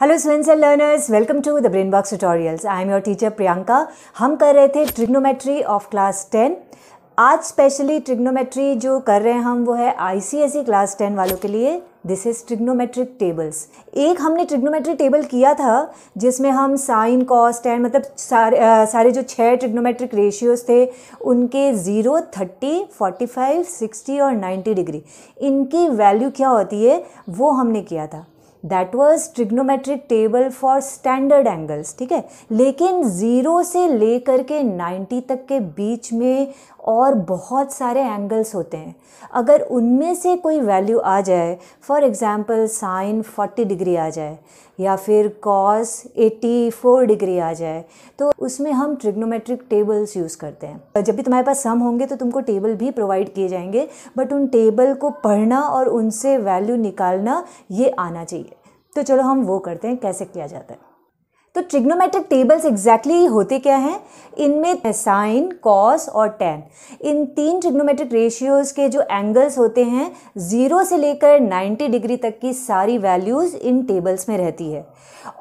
Hello students and learners welcome to the Brain Box Tutorials I am your teacher Priyanka हम कर रहे थे trigonometry of class ten आज specially trigonometry जो कर रहे हैं हम वो है आईसीएसई क्लास टेन वालों के लिए दिस इज ट्रिग्नोमेट्रिक टेबल्स एक हमने ट्रिग्नोमेट्री टेबल किया था जिसमें हम साइन कॉस टेन मतलब सारे आ, सारे जो छः ट्रिग्नोमेट्रिक रेशियोज थे उनके zero thirty forty five sixty और नाइन्टी डिग्री इनकी वैल्यू क्या होती है वो हमने किया था that was trigonometric table for standard angles ठीक है लेकिन ज़ीरो से लेकर के नाइन्टी तक के बीच में और बहुत सारे एंगल्स होते हैं अगर उनमें से कोई वैल्यू आ जाए फॉर एग्ज़ाम्पल साइन 40 डिग्री आ जाए या फिर कॉस 84 डिग्री आ जाए तो उसमें हम ट्रिग्नोमेट्रिक टेबल्स यूज़ करते हैं जब भी तुम्हारे पास सम होंगे तो तुमको टेबल भी प्रोवाइड किए जाएंगे बट उन टेबल को पढ़ना और उनसे वैल्यू निकालना ये आना चाहिए तो चलो हम वो करते हैं कैसे किया जाता है तो ट्रिग्नोमेट्रिक टेबल्स एग्जैक्टली होते क्या हैं इनमें साइन कॉस और टेन इन तीन ट्रिग्नोमेट्रिक रेशियोज़ के जो एंगल्स होते हैं ज़ीरो से लेकर नाइन्टी डिग्री तक की सारी वैल्यूज़ इन टेबल्स में रहती है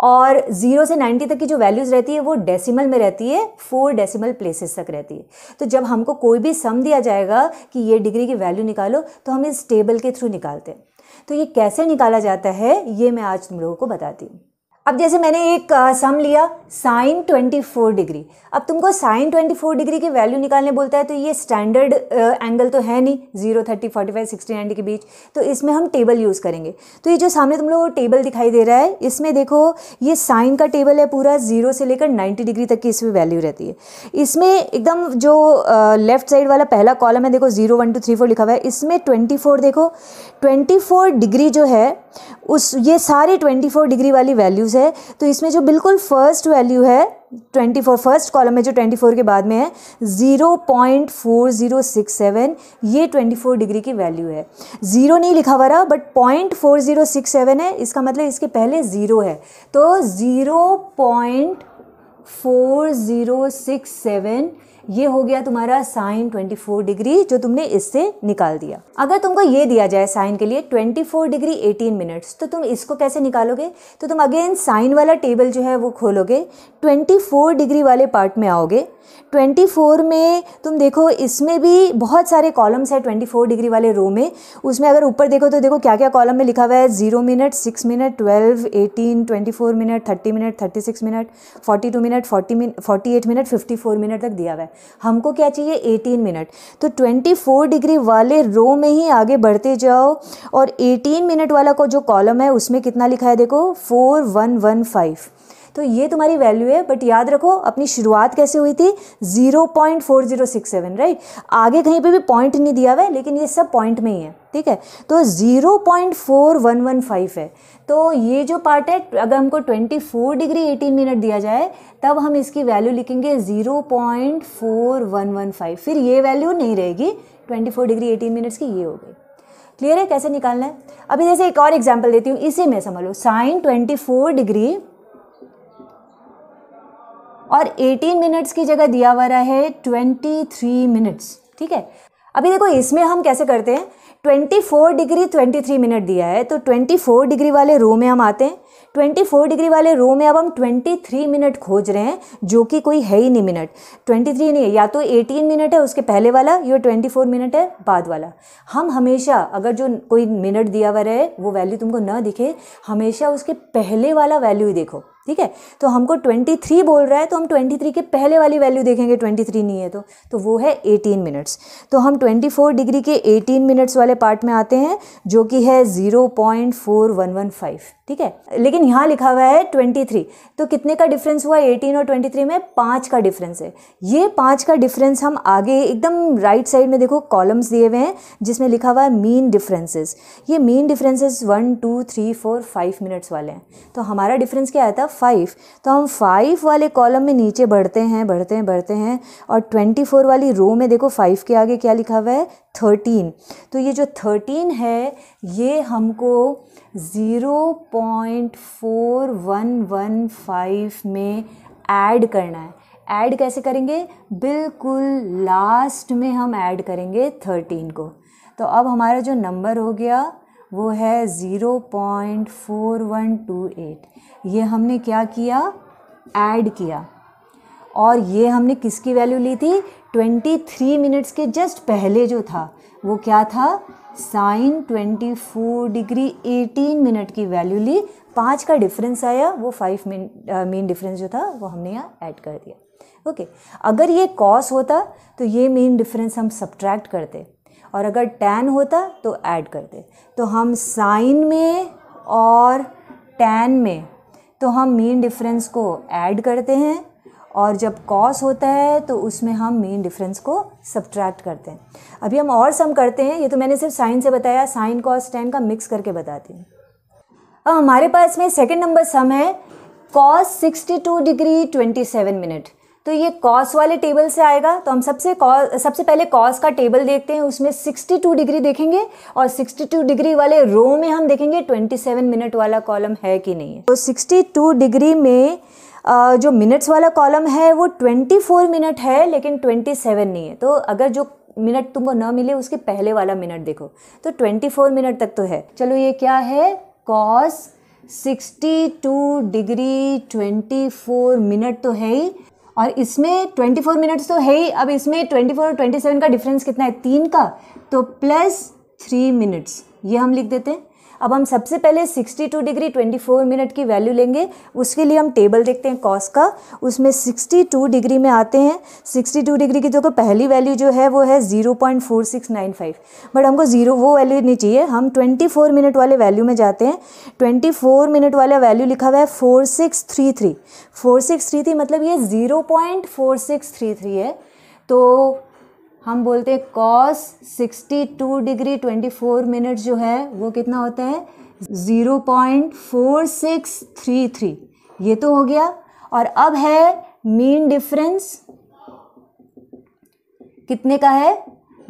और ज़ीरो से नाइन्टी तक की जो वैल्यूज़ रहती है वो डेसिमल में रहती है फोर डेसिमल प्लेसेस तक रहती है तो जब हमको कोई भी सम दिया जाएगा कि ये डिग्री की वैल्यू निकालो तो हम इस टेबल के थ्रू निकालते हैं तो ये कैसे निकाला जाता है ये मैं आज तुम लोगों को बताती हूँ अब जैसे मैंने एक सम लिया साइन 24 डिग्री अब तुमको साइन 24 डिग्री की वैल्यू निकालने बोलता है तो ये स्टैंडर्ड एंगल तो है नहीं zero thirty forty five sixty ninety के बीच तो इसमें हम टेबल यूज़ करेंगे तो ये जो सामने तुम लोग टेबल दिखाई दे रहा है इसमें देखो ये साइन का टेबल है पूरा जीरो से लेकर नाइन्टी डिग्री तक की इसमें वैल्यू रहती है इसमें एकदम जो लेफ्ट साइड वाला पहला कॉलम है देखो zero one two three four लिखा हुआ है इसमें ट्वेंटी फोर देखो ट्वेंटी फोर डिग्री जो है उस ये सारे ट्वेंटी फोर डिग्री वाली वैल्यूज़ है तो इसमें जो बिल्कुल फ़र्स्ट वैल्यू है ट्वेंटी फोर फर्स्ट कॉलम में जो ट्वेंटी फोर के बाद में है zero point four zero six seven ये ट्वेंटी फोर डिग्री की वैल्यू है ज़ीरो नहीं लिखा हुआ रहा but point four zero six seven है इसका मतलब इसके पहले ज़ीरो है तो zero point four zero six seven ये हो गया तुम्हारा साइन 24 डिग्री जो तुमने इससे निकाल दिया अगर तुमको ये दिया जाए साइन के लिए 24 डिग्री 18 मिनट्स तो तुम इसको कैसे निकालोगे तो तुम अगेन साइन वाला टेबल जो है वो खोलोगे 24 डिग्री वाले पार्ट में आओगे 24 में तुम देखो इसमें भी बहुत सारे कॉलम्स हैं 24 डिग्री वाले रो में उसमें अगर ऊपर देखो तो देखो क्या क्या कॉलम में लिखा हुआ है zero minute six minute twelve eighteen twenty four minute thirty minute thirty six minute forty two minute forty minute forty eight minute fifty four minute तक दिया हुआ है हमको क्या चाहिए 18 मिनट तो 24 डिग्री वाले रो में ही आगे बढ़ते जाओ और 18 मिनट वाला को जो कॉलम है उसमें कितना लिखा है देखो 4115 तो ये तुम्हारी वैल्यू है बट याद रखो अपनी शुरुआत कैसे हुई थी zero point four zero six seven right आगे कहीं पे भी पॉइंट नहीं दिया हुआ है लेकिन ये सब पॉइंट में ही है ठीक है तो zero point four one one five है तो ये जो पार्ट है अगर हमको twenty four degree eighteen minute दिया जाए तब हम इसकी वैल्यू लिखेंगे zero point four one one five फिर ये वैल्यू नहीं रहेगी twenty four degree eighteen minutes की ये हो गई क्लियर है कैसे निकालना है अभी जैसे एक और एग्जाम्पल देती हूँ इसी में समझ लो साइन ट्वेंटी फोर डिग्री और 18 मिनट्स की जगह दिया हुआ रहा है 23 मिनट्स ठीक है अभी देखो इसमें हम कैसे करते हैं 24 डिग्री 23 मिनट दिया है तो 24 डिग्री वाले रो में हम आते हैं 24 डिग्री वाले रो में अब हम 23 मिनट खोज रहे हैं जो कि कोई है ही नहीं मिनट 23 नहीं है या तो 18 मिनट है उसके पहले वाला या 24 मिनट है बाद वाला हम हमेशा अगर जो कोई मिनट दिया हुआ रहे वो वैल्यू तुमको ना दिखे हमेशा उसके पहले वाला वैल्यू ही देखो ठीक है तो हमको 23 बोल रहा है तो हम 23 के पहले वाली वैल्यू देखेंगे 23 नहीं है तो तो वो है 18 मिनट्स तो हम 24 डिग्री के 18 मिनट्स वाले पार्ट में आते हैं जो कि है 0.4115 ठीक है लेकिन यहाँ लिखा हुआ है 23 तो कितने का डिफरेंस हुआ 18 और 23 में पाँच का डिफरेंस है ये पाँच का डिफरेंस हम आगे एकदम राइट साइड में देखो कॉलम्स दिए हुए हैं जिसमें लिखा हुआ है मीन डिफरेंसेस ये mean differences one two three four five minutes वाले हैं तो हमारा डिफरेंस क्या आया था फाइव तो हम फाइव वाले कॉलम में नीचे बढ़ते हैं बढ़ते हैं बढ़ते हैं और ट्वेंटी फोर वाली रो में देखो फाइव के आगे क्या लिखा हुआ है थर्टीन तो ये जो थर्टीन है ये हमको zero point four one one five में ऐड करना है ऐड कैसे करेंगे बिल्कुल लास्ट में हम ऐड करेंगे थर्टीन को तो अब हमारा जो नंबर हो गया वो है zero point four one two eight ये हमने क्या किया ऐड किया और ये हमने किसकी वैल्यू ली थी ट्वेंटी थ्री मिनट्स के जस्ट पहले जो था वो क्या था sine twenty four degree eighteen minute की वैल्यू ली पाँच का डिफरेंस आया वो फाइव मेन डिफरेंस जो था वो हमने यहाँ ऐड कर दिया ओके okay. अगर ये कॉस होता तो ये मेन डिफरेंस हम सब्ट्रैक्ट करते और अगर टैन होता तो ऐड करते तो हम साइन में और टैन में तो हम मेन डिफरेंस को ऐड करते हैं और जब कॉस होता है तो उसमें हम मेन डिफरेंस को सब्ट्रैक्ट करते हैं अभी हम और सम करते हैं ये तो मैंने सिर्फ साइन से बताया साइन कॉस टैन का मिक्स करके बताती हूँ अब हमारे पास में सेकेंड नंबर सम है cos sixty two degree twenty seven minute तो ये कॉस वाले टेबल से आएगा तो हम सबसे कॉस सबसे पहले कॉस का टेबल देखते हैं उसमें 62 डिग्री देखेंगे और 62 डिग्री वाले रो में हम देखेंगे 27 मिनट वाला कॉलम है कि नहीं है तो 62 डिग्री में जो मिनट्स वाला कॉलम है वो 24 मिनट है लेकिन 27 नहीं है तो अगर जो मिनट तुमको ना मिले उसके पहले वाला मिनट देखो तो 24 मिनट तक तो है चलो ये क्या है कॉस 62 डिग्री 24 मिनट तो है ही और इसमें 24 मिनट्स तो है ही अब इसमें 24 और 27 का डिफरेंस कितना है तीन का तो प्लस थ्री मिनट्स ये हम लिख देते हैं अब हम सबसे पहले 62 डिग्री 24 मिनट की वैल्यू लेंगे उसके लिए हम टेबल देखते हैं कॉस का उसमें 62 डिग्री में आते हैं 62 डिग्री की देखो पहली वैल्यू जो है वो है 0.4695 बट हमको ज़ीरो वो वैल्यू नहीं चाहिए हम 24 मिनट वाले वैल्यू में जाते हैं 24 मिनट वाला वैल्यू लिखा हुआ है थ्री थ्री मतलब ये थ्री है तो हम बोलते हैं कॉस 62 डिग्री 24 मिनट जो है वो कितना होता है 0.4633 ये तो हो गया और अब है मीन डिफरेंस कितने का है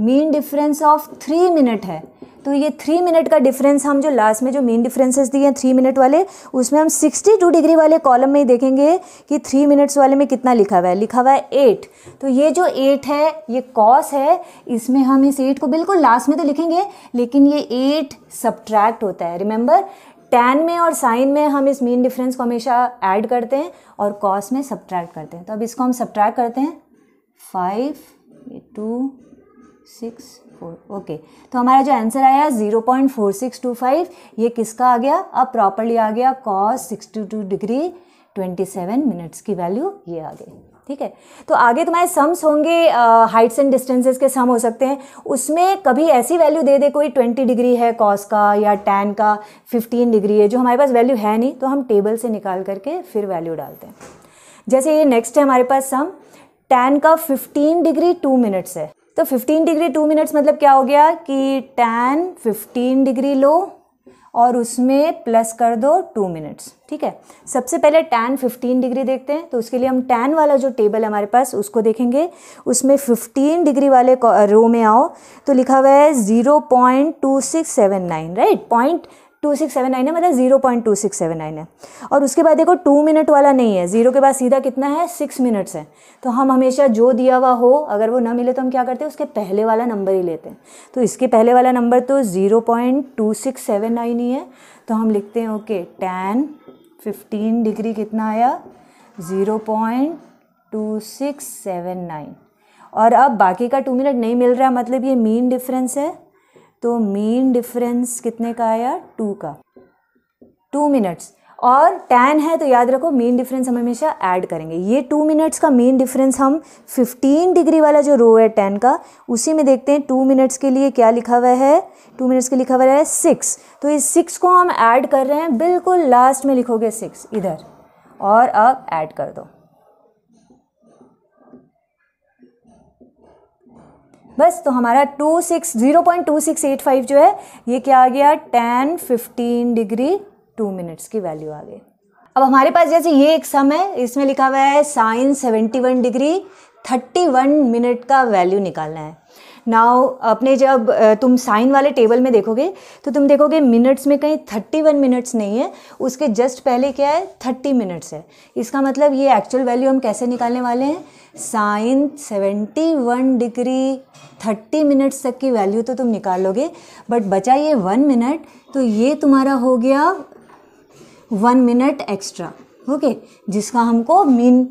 mean difference of three minute है तो ये थ्री मिनट का डिफरेंस हम जो लास्ट में जो मेन डिफरेंसेस दिए हैं थ्री मिनट वाले उसमें हम सिक्सटी टू डिग्री वाले कॉलम में ही देखेंगे कि थ्री मिनट्स वाले में कितना लिखा हुआ है लिखा हुआ है एट तो ये जो एट है ये कॉस है इसमें हम इस एट को बिल्कुल लास्ट में तो लिखेंगे लेकिन ये एट सब्ट्रैक्ट होता है रिमेंबर टेन में और साइन में हम इस मेन डिफरेंस को हमेशा ऐड करते हैं और कॉस में सब्ट्रैक्ट करते हैं तो अब इसको हम सब्ट्रैक्ट करते हैं five two six four okay तो हमारा जो आंसर आया zero point four six two five ये किसका आ गया अब प्रॉपरली आ गया cos sixty two degree twenty seven minutes की वैल्यू ये आ गई ठीक है तो आगे तुम्हारे सम्स होंगे हाइट्स एंड डिस्टेंसेस के सम हो सकते हैं उसमें कभी ऐसी वैल्यू दे दे कोई ट्वेंटी डिग्री है कॉस का या टेन का फिफ्टीन डिग्री है जो हमारे पास वैल्यू है नहीं तो हम टेबल से निकाल करके फिर वैल्यू डालते हैं जैसे ये नेक्स्ट है हमारे पास सम टेन का फिफ्टीन डिग्री टू मिनट्स है तो 15 डिग्री टू मिनट्स मतलब क्या हो गया कि टेन 15 डिग्री लो और उसमें प्लस कर दो टू मिनट्स ठीक है सबसे पहले टेन 15 डिग्री देखते हैं तो उसके लिए हम टेन वाला जो टेबल है हमारे पास उसको देखेंगे उसमें 15 डिग्री वाले रो में आओ तो लिखा हुआ है 0.2679 right point two six seven nine है मतलब zero point two six seven nine है और उसके बाद देखो टू मिनट वाला नहीं है जीरो के बाद सीधा कितना है सिक्स मिनट्स है तो हम हमेशा जो दिया हुआ हो अगर वो ना मिले तो हम क्या करते हैं उसके पहले वाला नंबर ही लेते हैं तो इसके पहले वाला नंबर तो zero point two six seven nine ही है तो हम लिखते हैं ओके टेन फिफ्टीन डिग्री कितना आया zero point two six seven nine और अब बाकी का टू मिनट नहीं मिल रहा मतलब ये मीन डिफरेंस है तो मेन डिफरेंस कितने का आया टू का टू मिनट्स और टेन है तो याद रखो मेन डिफरेंस हम हमेशा ऐड करेंगे ये टू मिनट्स का मेन डिफरेंस हम फिफ्टीन डिग्री वाला जो रो है टेन का उसी में देखते हैं टू मिनट्स के लिए क्या लिखा हुआ है टू मिनट्स के लिए लिखा हुआ है सिक्स तो इस सिक्स को हम ऐड कर रहे हैं बिल्कुल लास्ट में लिखोगे सिक्स इधर और अब ऐड कर दो बस तो हमारा two six zero point two six eight five जो है ये क्या आ गया tan fifteen degree two minutes की वैल्यू आ गई अब हमारे पास जैसे ये एक सम है इसमें लिखा हुआ है sine seventy one degree thirty one minute का वैल्यू निकालना है नाउ अपने जब तुम साइन वाले टेबल में देखोगे तो तुम देखोगे मिनट्स में कहीं थर्टी वन मिनट्स नहीं है उसके जस्ट पहले क्या है थर्टी मिनट्स है इसका मतलब ये एक्चुअल वैल्यू हम कैसे निकालने वाले हैं sine seventy one degree thirty minutes तक की वैल्यू तो तुम निकालोगे बट बचा ये वन मिनट तो ये तुम्हारा हो गया वन मिनट एक्स्ट्रा ओके जिसका हमको मीन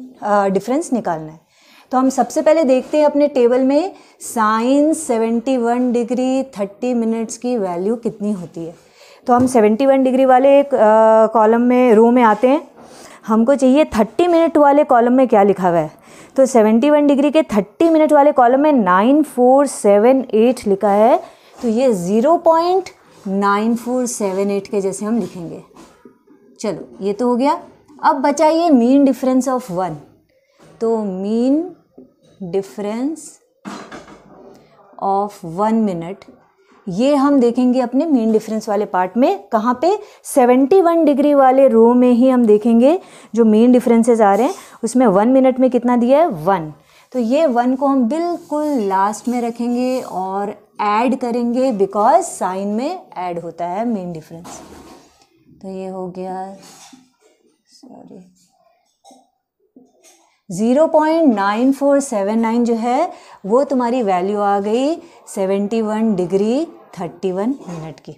डिफरेंस निकालना है तो हम सबसे पहले देखते हैं अपने टेबल में साइन 71 डिग्री 30 मिनट्स की वैल्यू कितनी होती है तो हम 71 डिग्री वाले कॉलम में रो में आते हैं हमको चाहिए 30 मिनट वाले कॉलम में क्या लिखा हुआ है तो 71 डिग्री के 30 मिनट वाले कॉलम में 9478 लिखा है तो ये 0.9478 के जैसे हम लिखेंगे चलो ये तो हो गया अब बचा ये मीन डिफरेंस ऑफ वन तो mean difference of one minute ये हम देखेंगे अपने मेन डिफरेंस वाले पार्ट में कहाँ पे 71 डिग्री वाले रो में ही हम देखेंगे जो मेन डिफरेंसेस आ रहे हैं उसमें वन मिनट में कितना दिया है वन तो ये वन को हम बिल्कुल लास्ट में रखेंगे और ऐड करेंगे बिकॉज साइन में ऐड होता है मेन डिफरेंस तो ये हो गया सॉरी 0.9479 जो है वो तुम्हारी वैल्यू आ गई 71 डिग्री 31 मिनट की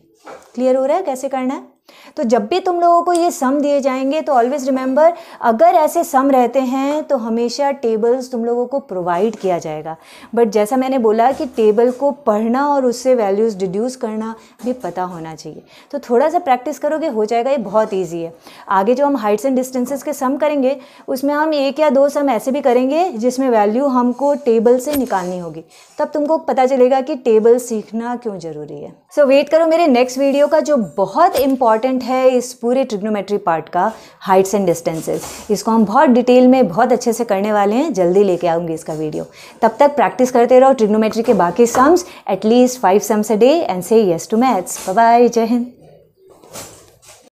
क्लियर हो रहा है कैसे करना है तो जब भी तुम लोगों को ये सम दिए जाएंगे तो ऑलवेज रिमेंबर अगर ऐसे सम रहते हैं तो हमेशा टेबल्स तुम लोगों को प्रोवाइड किया जाएगा बट जैसा मैंने बोला कि टेबल को पढ़ना और उससे वैल्यूज़ डिड्यूस करना भी पता होना चाहिए तो थोड़ा सा प्रैक्टिस करोगे हो जाएगा ये बहुत ईजी है आगे जो हम हाइट्स एंड डिस्टेंसेज के सम करेंगे उसमें हम एक या दो सम ऐसे भी करेंगे जिसमें वैल्यू हमको टेबल से निकालनी होगी तब तुमको पता चलेगा कि टेबल सीखना क्यों ज़रूरी है सो so, वेट करो मेरे नेक्स्ट वीडियो का जो बहुत इंपॉर्टेंट इंपॉर्टेंट है इस पूरे ट्रिग्नोमेट्री पार्ट का हाइट्स एंड डिस्टेंसेस इसको हम बहुत डिटेल में बहुत अच्छे से करने वाले हैं जल्दी लेके आऊँगी इसका वीडियो तब तक प्रैक्टिस करते रहो ट्रिग्नोमेट्री के बाकी sums at least five sums a day and say yes to maths bye जय हिंद